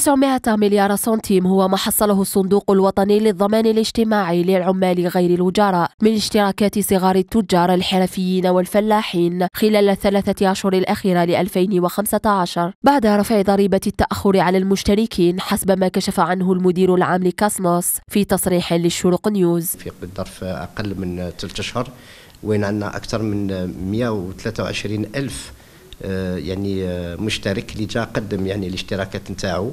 900 مليار سنتيم هو ما حصله الصندوق الوطني للضمان الاجتماعي للعمال غير الوجراء من اشتراكات صغار التجار الحرفيين والفلاحين خلال الثلاثة أشهر الأخيرة ل 2015 بعد رفع ضريبة التأخر على المشتركين حسب ما كشف عنه المدير العام لكاسنوس في تصريح للشروق نيوز في ظرف أقل من ثلاثة أشهر وين عندنا أكثر من 123 ألف آه، يعني آه، مشترك اللي جا قدم يعني الاشتراكات نتاعو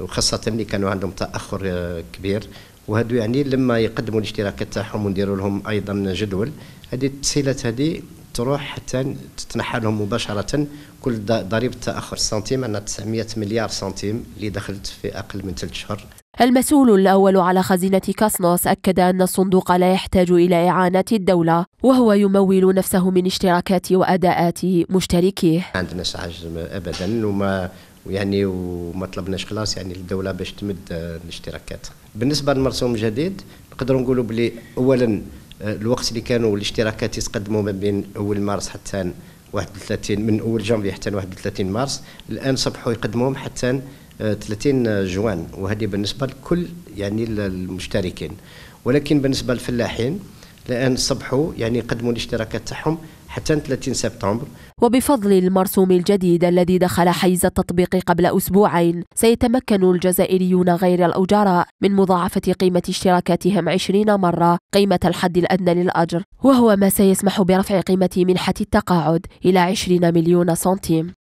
وخاصة اللي كانوا عندهم تأخر آه، كبير وهادو يعني لما يقدموا الاشتراكات تاعهم ونديروا لهم أيضا جدول هذه التسهيلات هذه تروح حتى تتنحى لهم مباشرة كل ضريبة تأخر سنتيم عندنا 900 مليار سنتيم اللي دخلت في أقل من ثلاث شهور المسؤول الأول على خزينة كاسنوس أكد أن الصندوق لا يحتاج إلى إعانة الدولة وهو يمول نفسه من اشتراكات وأداءات مشتركيه عندنا عجز أبدا وما يعني وما طلبناش خلاص يعني الدولة باش تمد الاشتراكات بالنسبة للمرسوم الجديد نقدروا نقولوا بلي أولا الوقت اللي كانوا الاشتراكات يتقدموا ما بين أول مارس حتى 31 من أول جانفي حتى 31 مارس الآن صبحوا يقدموهم حتى 30 آه، جوان وهذه بالنسبه لكل يعني المشتركين ولكن بالنسبه للفلاحين الان صبحوا يعني قدموا الاشتراكات تاعهم حتى 30 سبتمبر وبفضل المرسوم الجديد الذي دخل حيز التطبيق قبل أسبوعين سيتمكن الجزائريون غير الأجراء من مضاعفة قيمة اشتراكاتهم 20 مرة قيمة الحد الأدنى للأجر وهو ما سيسمح برفع قيمة منحة التقاعد إلى 20 مليون سنتيم